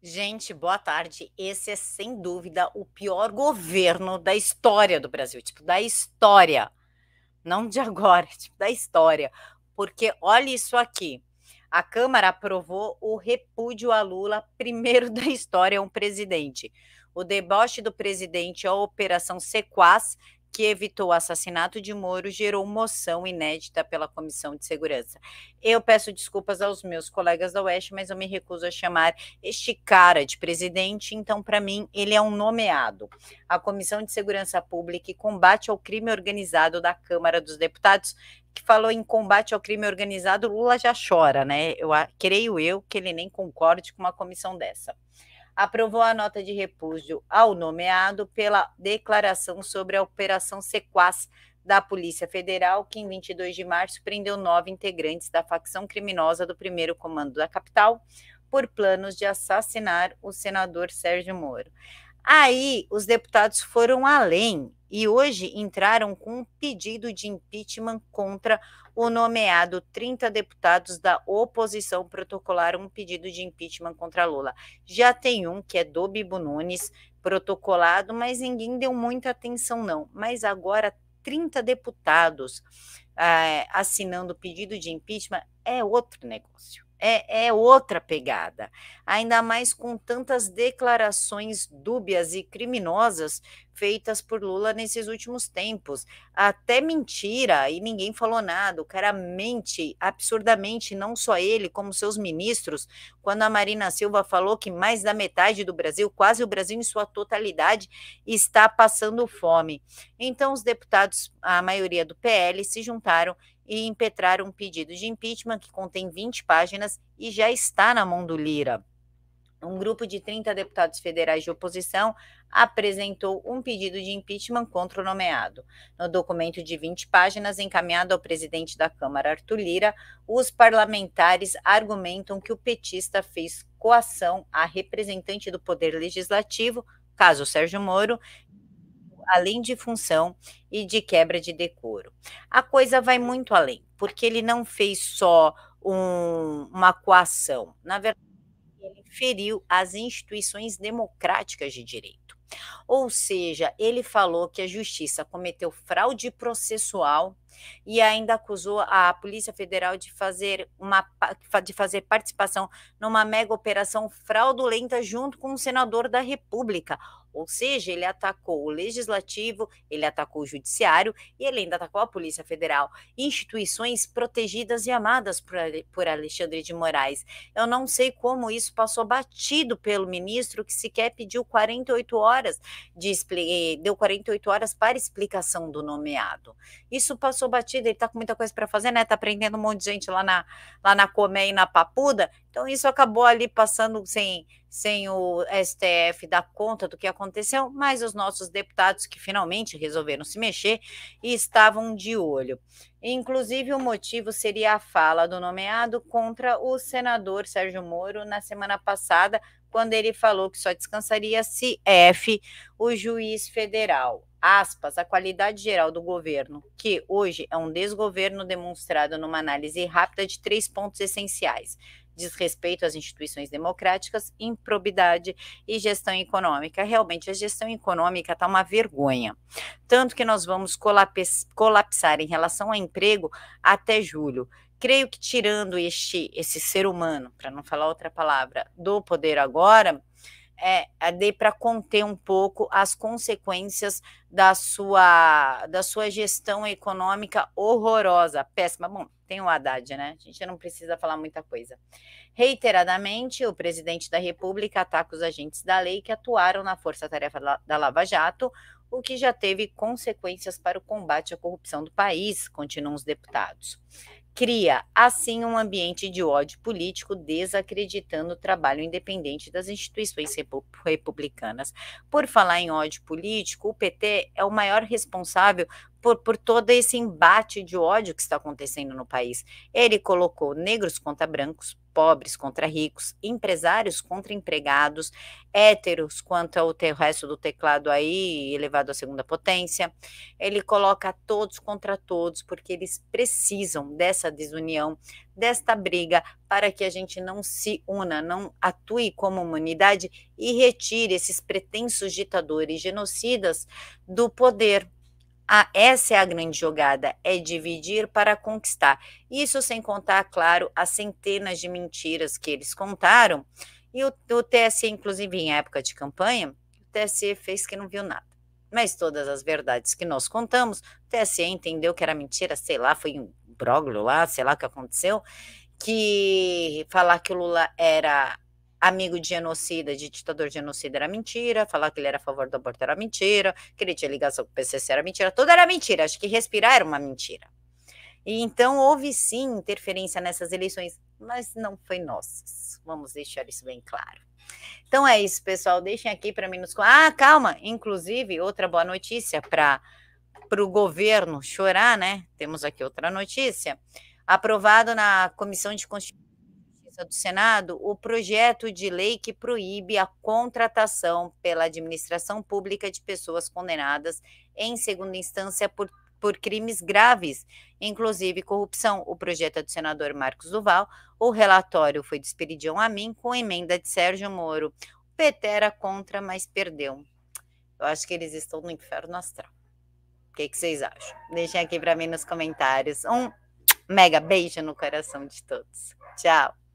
Gente, boa tarde. Esse é sem dúvida o pior governo da história do Brasil, tipo, da história. Não de agora, tipo, da história. Porque olha isso aqui. A Câmara aprovou o repúdio a Lula, primeiro da história, um presidente. O deboche do presidente a Operação Sequaz que evitou o assassinato de Moro gerou moção inédita pela Comissão de Segurança. Eu peço desculpas aos meus colegas da Oeste, mas eu me recuso a chamar este cara de presidente, então, para mim, ele é um nomeado. A Comissão de Segurança Pública e Combate ao Crime Organizado da Câmara dos Deputados, que falou em combate ao crime organizado, Lula já chora, né? Eu creio eu que ele nem concorde com uma comissão dessa aprovou a nota de repúdio ao nomeado pela declaração sobre a Operação Sequaz da Polícia Federal, que em 22 de março prendeu nove integrantes da facção criminosa do primeiro comando da capital por planos de assassinar o senador Sérgio Moro. Aí os deputados foram além e hoje entraram com um pedido de impeachment contra o nomeado 30 deputados da oposição protocolaram um pedido de impeachment contra Lula. Já tem um, que é do Bibo Nunes, protocolado, mas ninguém deu muita atenção, não. Mas agora 30 deputados eh, assinando o pedido de impeachment é outro negócio é, é outra pegada, ainda mais com tantas declarações dúbias e criminosas feitas por Lula nesses últimos tempos. Até mentira, e ninguém falou nada. O cara mente absurdamente, não só ele, como seus ministros. Quando a Marina Silva falou que mais da metade do Brasil, quase o Brasil em sua totalidade, está passando fome. Então, os deputados, a maioria do PL, se juntaram e impetrar um pedido de impeachment que contém 20 páginas e já está na mão do Lira. Um grupo de 30 deputados federais de oposição apresentou um pedido de impeachment contra o nomeado. No documento de 20 páginas encaminhado ao presidente da Câmara, Arthur Lira, os parlamentares argumentam que o petista fez coação a representante do Poder Legislativo, caso Sérgio Moro, além de função e de quebra de decoro. A coisa vai muito além, porque ele não fez só um, uma coação, na verdade, ele feriu as instituições democráticas de direito. Ou seja, ele falou que a justiça cometeu fraude processual e ainda acusou a Polícia Federal de fazer, uma, de fazer participação numa mega operação fraudulenta junto com o senador da República. Ou seja, ele atacou o legislativo, ele atacou o judiciário e ele ainda atacou a Polícia Federal, instituições protegidas e amadas por, por Alexandre de Moraes. Eu não sei como isso passou batido pelo ministro, que sequer pediu 48 horas de deu 48 horas para explicação do nomeado. Isso passou passou batida, ele está com muita coisa para fazer, né? Está prendendo um monte de gente lá na, lá na Comé e na Papuda. Então, isso acabou ali passando sem, sem o STF dar conta do que aconteceu, mas os nossos deputados que finalmente resolveram se mexer e estavam de olho. Inclusive, o motivo seria a fala do nomeado contra o senador Sérgio Moro na semana passada, quando ele falou que só descansaria se F, o juiz federal aspas, a qualidade geral do governo, que hoje é um desgoverno demonstrado numa análise rápida de três pontos essenciais: desrespeito às instituições democráticas, improbidade e gestão econômica. Realmente, a gestão econômica está uma vergonha. Tanto que nós vamos colapsar em relação a emprego até julho. Creio que tirando este esse ser humano, para não falar outra palavra, do poder agora, é, é, dê para conter um pouco as consequências da sua, da sua gestão econômica horrorosa, péssima. Bom, tem o Haddad, né? A gente não precisa falar muita coisa. Reiteradamente, o presidente da República ataca os agentes da lei que atuaram na força-tarefa da Lava Jato, o que já teve consequências para o combate à corrupção do país, continuam os deputados cria assim um ambiente de ódio político, desacreditando o trabalho independente das instituições republicanas. Por falar em ódio político, o PT é o maior responsável por, por todo esse embate de ódio que está acontecendo no país. Ele colocou negros contra brancos, pobres contra ricos, empresários contra empregados, héteros quanto ao resto do teclado aí elevado à segunda potência. Ele coloca todos contra todos, porque eles precisam dessa desunião, desta briga, para que a gente não se una, não atue como humanidade e retire esses pretensos ditadores genocidas do poder ah, essa é a grande jogada, é dividir para conquistar. Isso sem contar, claro, as centenas de mentiras que eles contaram. E o, o TSE, inclusive em época de campanha, o TSE fez que não viu nada. Mas todas as verdades que nós contamos, o TSE entendeu que era mentira, sei lá, foi um bróglio lá, sei lá o que aconteceu, que falar que o Lula era amigo de genocida, de ditador de genocida era mentira, falar que ele era a favor do aborto era mentira, que ele tinha ligação com o PCC era mentira, tudo era mentira, acho que respirar era uma mentira. E então houve sim interferência nessas eleições, mas não foi nossas. Vamos deixar isso bem claro. Então é isso, pessoal. Deixem aqui para mim nos. Ah, calma! Inclusive, outra boa notícia para o governo chorar, né? Temos aqui outra notícia. Aprovado na Comissão de Constituição do Senado o projeto de lei que proíbe a contratação pela administração pública de pessoas condenadas em segunda instância por, por crimes graves, inclusive corrupção. O projeto é do senador Marcos Duval. O relatório foi de a mim, com emenda de Sérgio Moro. O PT era contra, mas perdeu. Eu acho que eles estão no inferno astral. O que, que vocês acham? Deixem aqui para mim nos comentários. Um mega beijo no coração de todos. Tchau.